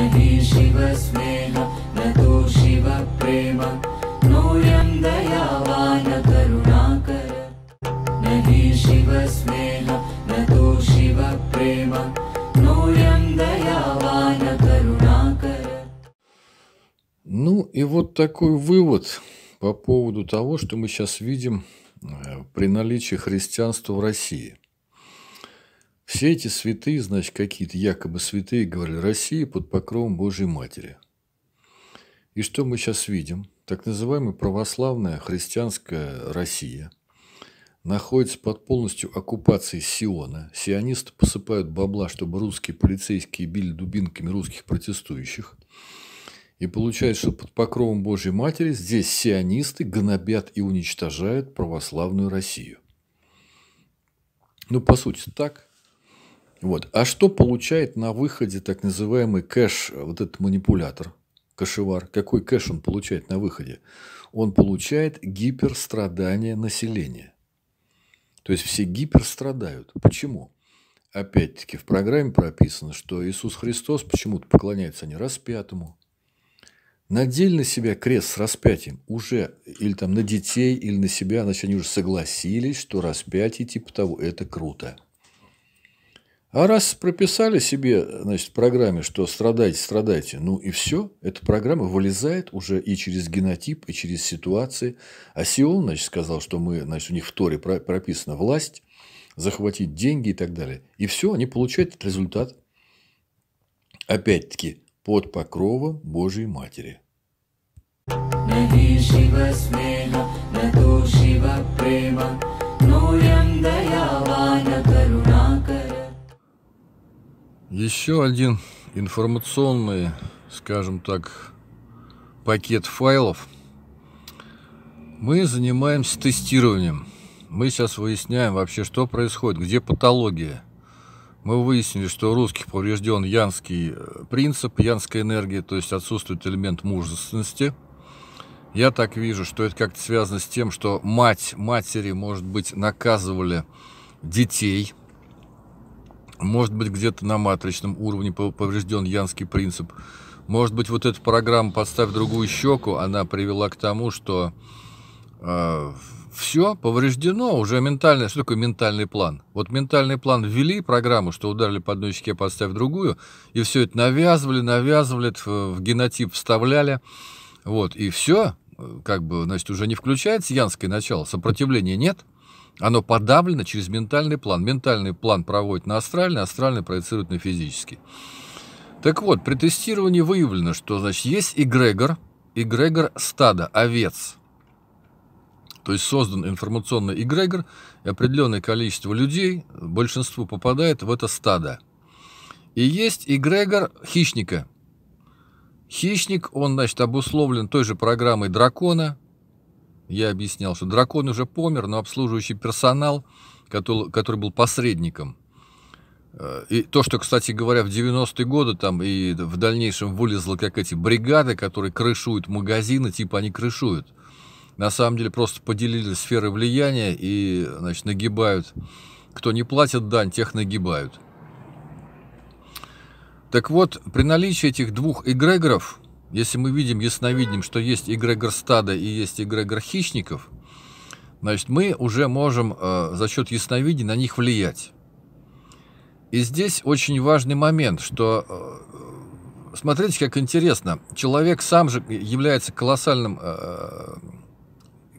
हरि शिवस्नेह न तु शिवप्रेम नूर्यं दयावान करुणाकर न हि शिवस्नेह न तु शिवप्रेम नूर्यं दयावान करुणाकर Ну и вот такой вывод по поводу того, что мы сейчас видим э, при наличии христианства в России. Все эти святые, значит, какие-то якобы святые, говорили, Россия под покровом Божьей Матери. И что мы сейчас видим? Так называемая православная христианская Россия находится под полностью оккупацией Сиона. Сионисты посыпают бабла, чтобы русские полицейские били дубинками русских протестующих. И получается, что под покровом Божьей Матери здесь сионисты гнобят и уничтожают православную Россию. Ну, по сути, так – вот. А что получает на выходе так называемый кэш, э, вот этот манипулятор, кэшевар? Какой кэш он получает на выходе? Он получает гиперстрадание населения. То есть все гиперстрадают. Почему? Опять-таки в программе прописано, что Иисус Христос почему-то поклоняется не распятому. Надели на себя крест с распятием уже, или там на детей, или на себя, значит, они уже согласились, что распятие типа того – это круто. А раз прописали себе, значит, в программе, что страдайте, страдайте, ну и все, эта программа вылезает уже и через генотип, и через ситуации. А Сион, значит, сказал, что мы, значит, у них в Торе прописана власть, захватить деньги и так далее. И все, они получают этот результат. Опять-таки, под покровом Божьей Матери. Навижи во смерть. еще один информационный, скажем так, пакет файлов. Мы занимаемся тестированием. Мы сейчас выясняем вообще, что происходит, где патология. Мы выяснили, что у русских поврежден янский э, принцип, янская энергия, то есть отсутствует элемент мужественности. Я так вижу, что это как-то связано с тем, что мать, матери, может быть, наказывали детей – может быть, где-то на матричном уровне поврежден янский принцип. Может быть, вот эта программа «Подставь другую щеку», она привела к тому, что э, все повреждено, уже ментальное. Что такое ментальный план? Вот ментальный план ввели программу, что ударили по одной щеке, подставь другую, и все это навязывали, навязывали, в, в генотип вставляли. Вот, и все, э, как бы, значит, уже не включается янское начало, сопротивления нет – оно подавлено через ментальный план. Ментальный план проводит на астральный, астральный проецирует на физический. Так вот, при тестировании выявлено, что значит, есть эгрегор, эгрегор стада, овец. То есть создан информационный эгрегор, и определенное количество людей, большинство попадает в это стадо. И есть эгрегор хищника. Хищник, он, значит, обусловлен той же программой дракона, я объяснял, что дракон уже помер, но обслуживающий персонал, который, который был посредником, э, и то, что, кстати говоря, в 90-е годы там и в дальнейшем вылезло, как эти бригады, которые крышуют магазины, типа они крышуют. На самом деле просто поделили сферы влияния и, значит, нагибают. Кто не платит дань, тех нагибают. Так вот, при наличии этих двух эгрегоров – если мы видим ясновидим, что есть эгрегор стада и есть эгрегор хищников, значит, мы уже можем э, за счет ясновидения на них влиять. И здесь очень важный момент, что э, смотрите, как интересно, человек сам же является колоссальным, э,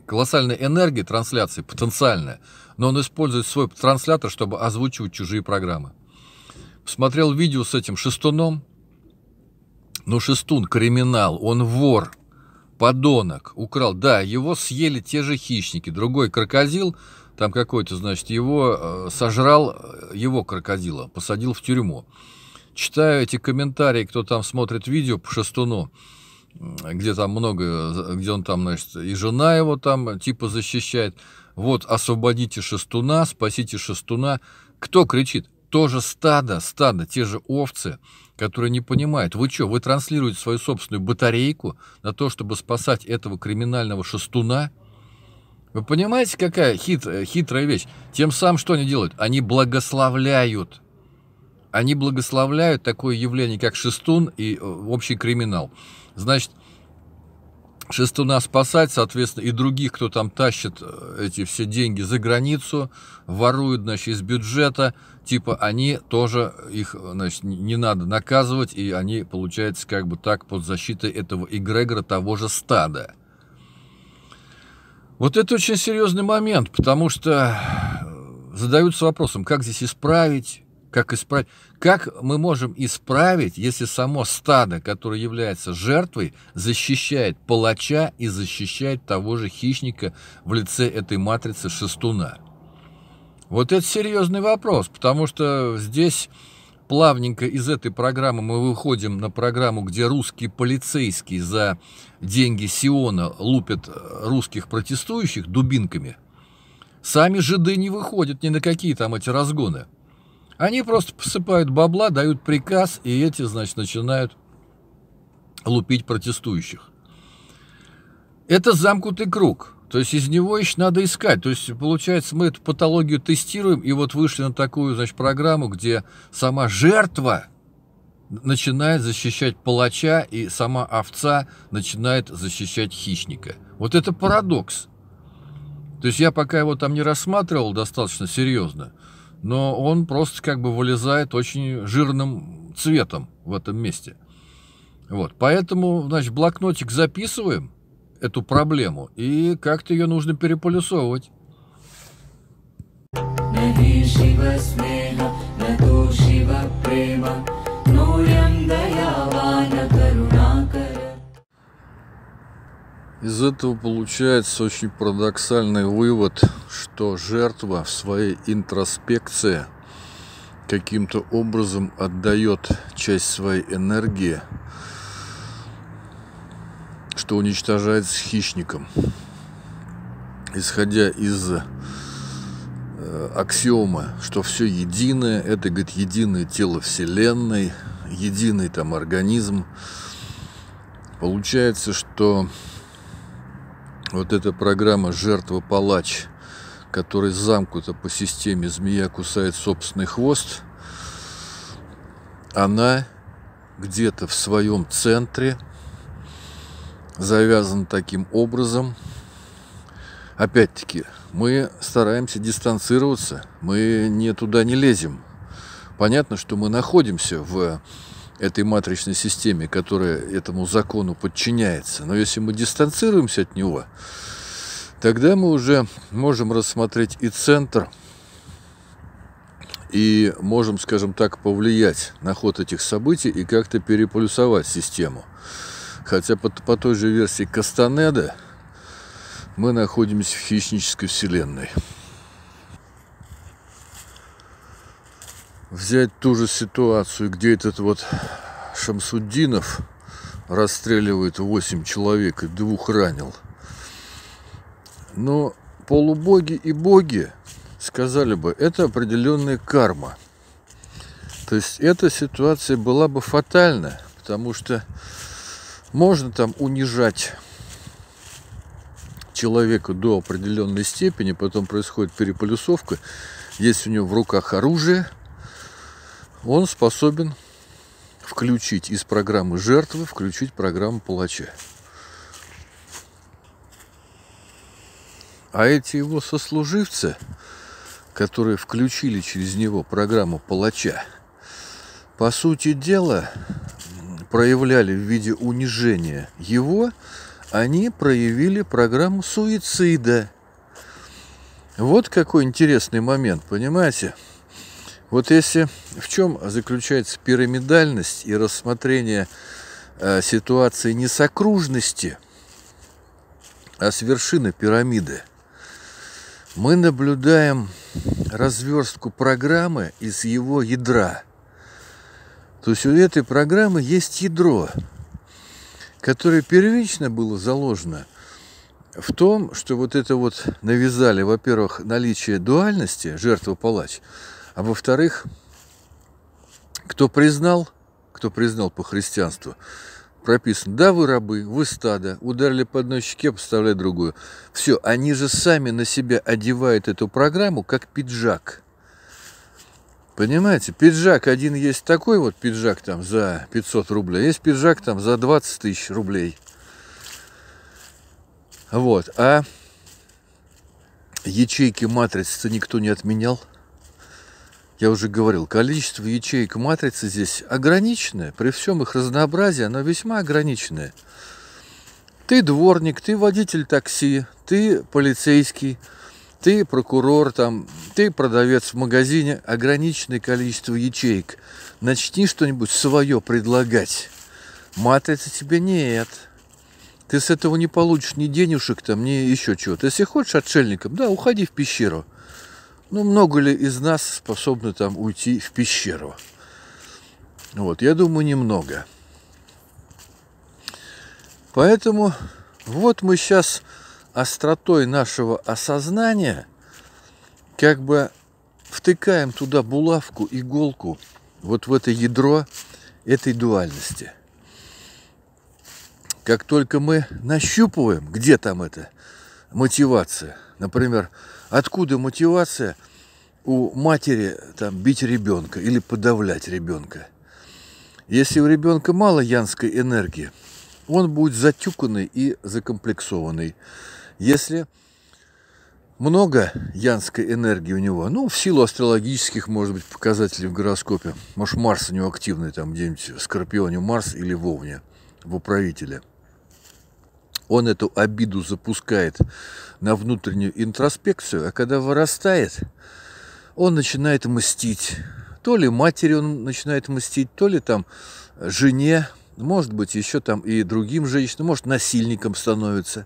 колоссальной энергией трансляции, потенциальной, но он использует свой транслятор, чтобы озвучивать чужие программы. Посмотрел видео с этим шестуном, ну Шестун криминал, он вор, подонок, украл. Да, его съели те же хищники. Другой крокодил, там какой-то, значит, его э, сожрал, э, его крокодила, посадил в тюрьму. Читаю эти комментарии, кто там смотрит видео по Шестуну, где там много, где он там, значит, и жена его там э, типа защищает. Вот, освободите Шестуна, спасите Шестуна. Кто кричит? тоже стадо, стадо, те же овцы, которые не понимают, вы что, вы транслируете свою собственную батарейку на то, чтобы спасать этого криминального шестуна? Вы понимаете, какая хит, э, хитрая вещь? Тем самым что они делают? Они благословляют. Они благословляют такое явление, как шестун и э, общий криминал. Значит, Шестуна спасать, соответственно, и других, кто там тащит э, эти все деньги за границу, воруют, значит, из бюджета, типа они тоже, их, значит, не надо наказывать, и они, получается, как бы так под защитой этого эгрегора того же стада. Вот это очень серьезный момент, потому что э, задаются вопросом, как здесь исправить, как, исправить? как мы можем исправить, если само стадо, которое является жертвой, защищает палача и защищает того же хищника в лице этой матрицы шестуна? Вот это серьезный вопрос, потому что здесь плавненько из этой программы мы выходим на программу, где русский полицейский за деньги Сиона лупит э, русских протестующих дубинками. Сами жиды не выходят ни на какие там эти разгоны. Они просто посыпают бабла, дают приказ, и эти, значит, начинают лупить протестующих. Это замкнутый круг. То есть из него еще надо искать. То есть, получается, мы эту патологию тестируем, и вот вышли на такую, значит, программу, где сама жертва начинает защищать палача, и сама овца начинает защищать хищника. Вот это парадокс. То есть я пока его там не рассматривал достаточно серьезно, но он просто как бы вылезает очень жирным цветом в этом месте. Вот, поэтому, значит, блокнотик записываем, эту проблему, и как-то ее нужно переполюсовывать. Из этого получается очень парадоксальный вывод, что жертва в своей интроспекции каким-то образом отдает часть своей энергии, что уничтожается хищником. Исходя из э, аксиомы, что все единое, это, говорит, единое тело Вселенной, единый там организм, получается, что вот эта программа «Жертва палач», который замкнута по системе «Змея кусает собственный хвост», она где-то в своем центре завязана таким образом. Опять-таки, мы стараемся дистанцироваться, мы не туда не лезем. Понятно, что мы находимся в этой матричной системе, которая этому закону подчиняется. Но если мы дистанцируемся от него, тогда мы уже можем рассмотреть и центр, и можем, скажем так, повлиять на ход этих событий и как-то переполюсовать систему. Хотя по, по той же версии Кастанеда мы находимся в хищнической вселенной. взять ту же ситуацию, где этот вот Шамсуддинов расстреливает 8 человек и двух ранил. Но полубоги и боги сказали бы, это определенная карма. То есть эта ситуация была бы фатальна, потому что можно там унижать человека до определенной степени, потом происходит переполюсовка, есть у него в руках оружие – он способен включить из программы жертвы, включить программу палача. А эти его сослуживцы, которые включили через него программу палача, по сути дела, проявляли в виде унижения его, они проявили программу суицида. Вот какой интересный момент, понимаете? Вот если в чем заключается пирамидальность и рассмотрение э, ситуации не с окружности, а с вершины пирамиды, мы наблюдаем разверстку программы из его ядра. То есть у этой программы есть ядро, которое первично было заложено в том, что вот это вот навязали, во-первых, наличие дуальности жертва-палач – а во-вторых, кто признал, кто признал по христианству, прописано, да, вы рабы, вы стадо, ударили по одной щеке, поставляй другую. Все, они же сами на себя одевают эту программу как пиджак. Понимаете, пиджак один есть такой вот пиджак там за 500 рублей, есть пиджак там за 20 тысяч рублей. Вот, а ячейки матрицы то никто не отменял я уже говорил, количество ячеек матрицы здесь ограниченное, при всем их разнообразии оно весьма ограниченное. Ты дворник, ты водитель такси, ты полицейский, ты прокурор, там, ты продавец в магазине, ограниченное количество ячеек. Начни что-нибудь свое предлагать. Матрицы тебе нет. Ты с этого не получишь ни денежек, там, ни еще чего. Ты, если хочешь отшельником, да, уходи в пещеру – ну, много ли из нас способны там уйти в пещеру? Вот, я думаю, немного. Поэтому вот мы сейчас остротой нашего осознания как бы втыкаем туда булавку, иголку, вот в это ядро этой дуальности. Как только мы нащупываем, где там эта мотивация, например, Откуда мотивация у матери там, бить ребенка или подавлять ребенка? Если у ребенка мало янской энергии, он будет затюканный и закомплексованный. Если много янской энергии у него, ну, в силу астрологических, может быть, показателей в гороскопе, может, Марс у него активный, там где-нибудь в Скорпионе Марс или Вовне в управителе – он эту обиду запускает на внутреннюю интроспекцию, а когда вырастает, он начинает мстить. То ли матери он начинает мстить, то ли там жене, может быть, еще там и другим женщинам, может, насильником становится.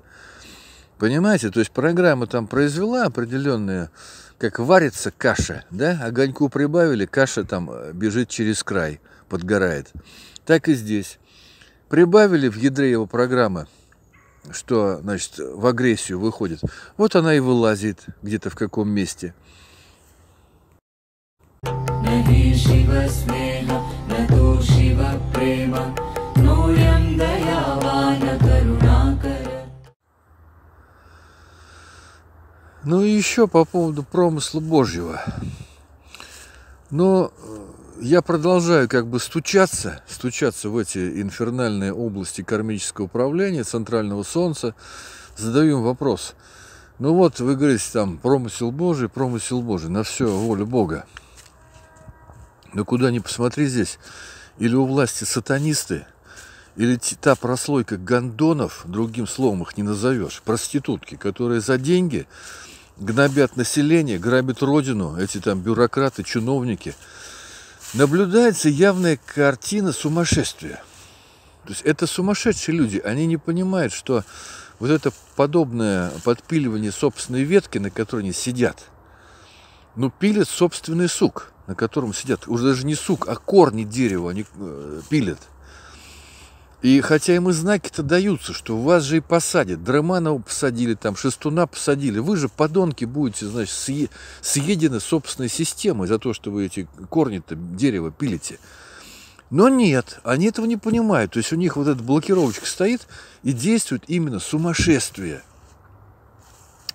Понимаете, то есть программа там произвела определенные, как варится каша, да, огоньку прибавили, каша там э, бежит через край, подгорает. Так и здесь. Прибавили в ядре его программы что, значит, в агрессию выходит. Вот она и вылазит где-то в каком месте. Ну и еще по поводу промысла Божьего. Но э, я продолжаю как бы стучаться, стучаться в эти инфернальные области кармического управления, центрального солнца, задаю им вопрос. Ну вот, вы говорите там, промысел Божий, промысел Божий, на все волю Бога. Но куда ни посмотри здесь, или у власти сатанисты, или та прослойка гондонов, другим словом их не назовешь, проститутки, которые за деньги гнобят население, грабят родину, эти там бюрократы, чиновники – наблюдается явная картина сумасшествия. То есть это сумасшедшие люди, они не понимают, что вот это подобное подпиливание собственной ветки, на которой они сидят, ну, пилят собственный сук, на котором сидят. Уже даже не сук, а корни дерева они э, пилят – и хотя им и знаки-то даются, что вас же и посадят. Драманова посадили, там, Шестуна посадили. Вы же, подонки, будете, значит, съе- съедены собственной системой за то, что вы эти корни-то дерева пилите. Но нет, они этого не понимают. То есть у них вот эта блокировочка стоит и действует именно сумасшествие.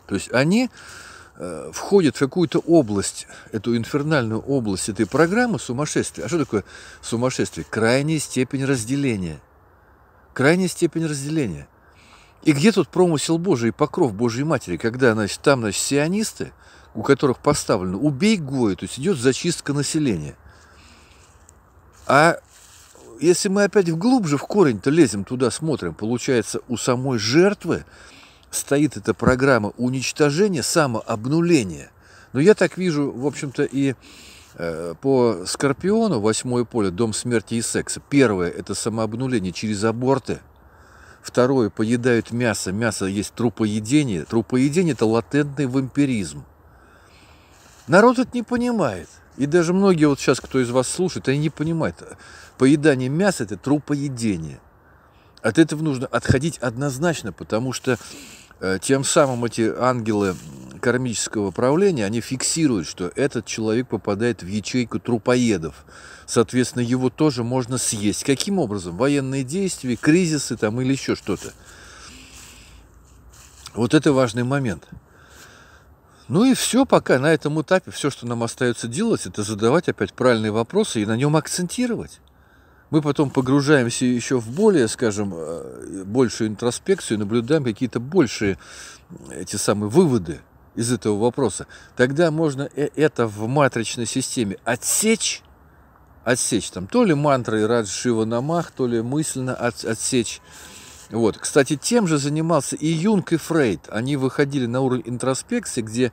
То есть они э, входят в какую-то область, эту инфернальную область этой программы сумасшествия. А что такое сумасшествие? Крайняя степень разделения – крайняя степень разделения. И где тут промысел Божий и покров Божьей Матери, когда, значит, там, значит, сионисты, у которых поставлено «убей Гоя», то есть идет зачистка населения. А если мы опять глубже в корень-то лезем туда, смотрим, получается, у самой жертвы стоит эта программа уничтожения, самообнуления. Но я так вижу, в общем-то, и Э, по Скорпиону, восьмое поле, дом смерти и секса. Первое – это самообнуление через аборты. Второе – поедают мясо. Мясо есть трупоедение. Трупоедение – это латентный вампиризм. Народ это не понимает. И даже многие вот сейчас, кто из вас слушает, они не понимают. Поедание мяса – это трупоедение. От этого нужно отходить однозначно, потому что Э, тем самым эти ангелы кармического правления, они фиксируют, что этот человек попадает в ячейку трупоедов. Соответственно, его тоже можно съесть. Каким образом? Военные действия, кризисы там или еще что-то. Вот это важный момент. Ну и все пока на этом этапе. Все, что нам остается делать, это задавать опять правильные вопросы и на нем акцентировать мы потом погружаемся еще в более, скажем, э, большую интроспекцию, наблюдаем какие-то большие эти самые выводы из этого вопроса. Тогда можно э, это в матричной системе отсечь, отсечь там то ли мантры Раджа Шива Намах, то ли мысленно от, отсечь. Вот. Кстати, тем же занимался и Юнг, и Фрейд. Они выходили на уровень интроспекции, где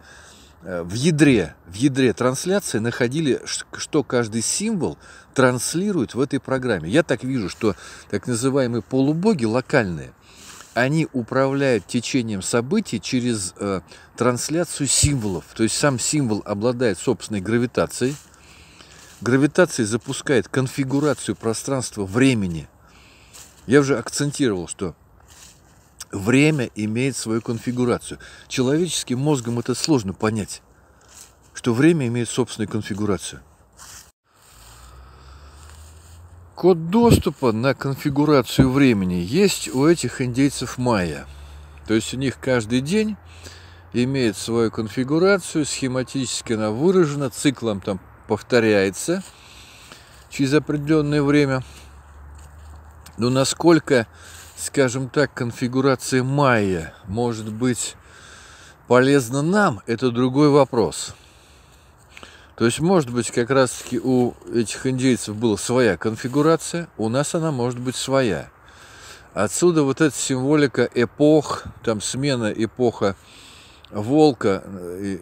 Э, в ядре, в ядре трансляции находили, что каждый символ транслирует в этой программе. Я так вижу, что так называемые полубоги локальные, они управляют течением событий через э, трансляцию символов. То есть сам символ обладает собственной гравитацией. Гравитация запускает конфигурацию пространства времени. Я уже акцентировал, что Время имеет свою конфигурацию. Человеческим мозгом это сложно понять, что время имеет собственную конфигурацию. Код доступа на конфигурацию времени есть у этих индейцев майя. То есть у них каждый день имеет свою конфигурацию, схематически она выражена, циклом там повторяется через определенное время. Но насколько скажем так, конфигурация майя может быть полезна нам, это другой вопрос. То есть, может быть, как раз-таки у этих индейцев была своя конфигурация, у нас она может быть своя. Отсюда вот эта символика эпох, там смена эпоха волка,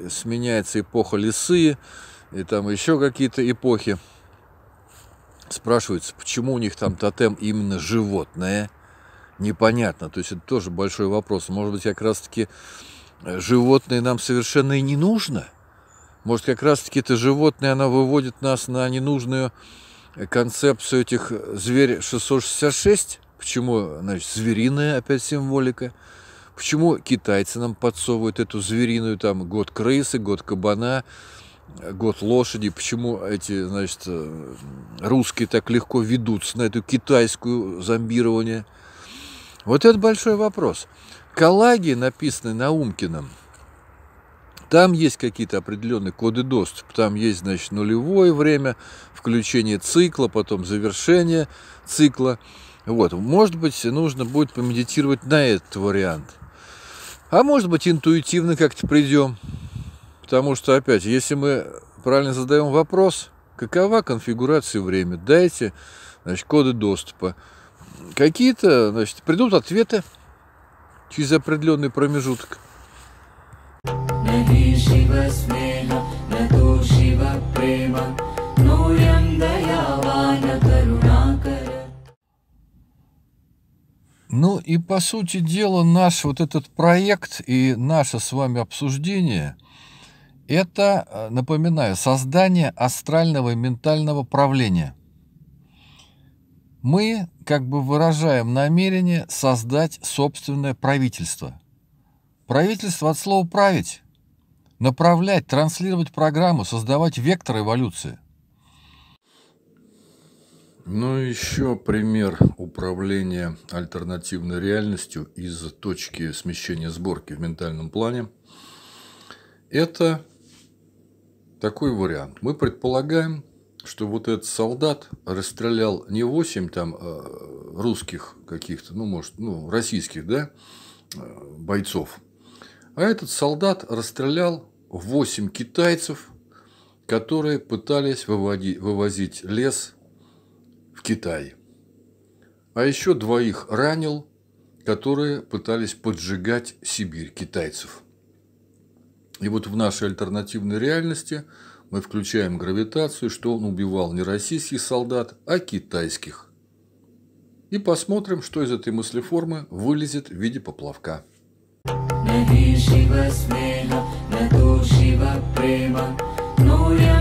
сменяется эпоха лисы, и там еще какие-то эпохи. Спрашивается, почему у них там тотем именно животное – непонятно. То есть это тоже большой вопрос. Может быть, как раз-таки э, животное нам совершенно и не нужно? Может, как раз-таки это животное, оно выводит нас на ненужную э, концепцию этих э, зверь 666? Почему, значит, звериная опять символика? Почему китайцы нам подсовывают эту звериную, там, год крысы, год кабана, год лошади, почему эти, значит, русские так легко ведутся на эту китайскую зомбирование – вот это большой вопрос. Коллаги, написанные Наумкиным, там есть какие-то определенные коды доступа. Там есть, значит, нулевое время, включение цикла, потом завершение цикла. Вот, может быть, нужно будет помедитировать на этот вариант. А может быть, интуитивно как-то придем. Потому что, опять, если мы правильно задаем вопрос, какова конфигурация времени, дайте, значит, коды доступа какие-то, значит, придут ответы через определенный промежуток. Ну, ну и по сути дела наш вот этот проект и наше с вами обсуждение – это, э, напоминаю, создание астрального и ментального правления – мы как бы выражаем намерение создать собственное правительство. Правительство от слова «править», направлять, транслировать программу, создавать вектор эволюции. Ну, еще пример управления альтернативной реальностью из точки смещения сборки в ментальном плане. Это такой вариант. Мы предполагаем, что вот этот солдат расстрелял не 8 там а, русских каких-то, ну, может, ну, российских, да, а, бойцов, а этот солдат расстрелял 8 китайцев, которые пытались выводить, вывозить лес в Китай. А еще двоих ранил, которые пытались поджигать Сибирь китайцев. И вот в нашей альтернативной реальности – мы включаем гравитацию, что он убивал не российских солдат, а китайских. И посмотрим, что из этой мыслеформы вылезет в виде поплавка. Нави Шива Смеха, Наду Шива Према, ну,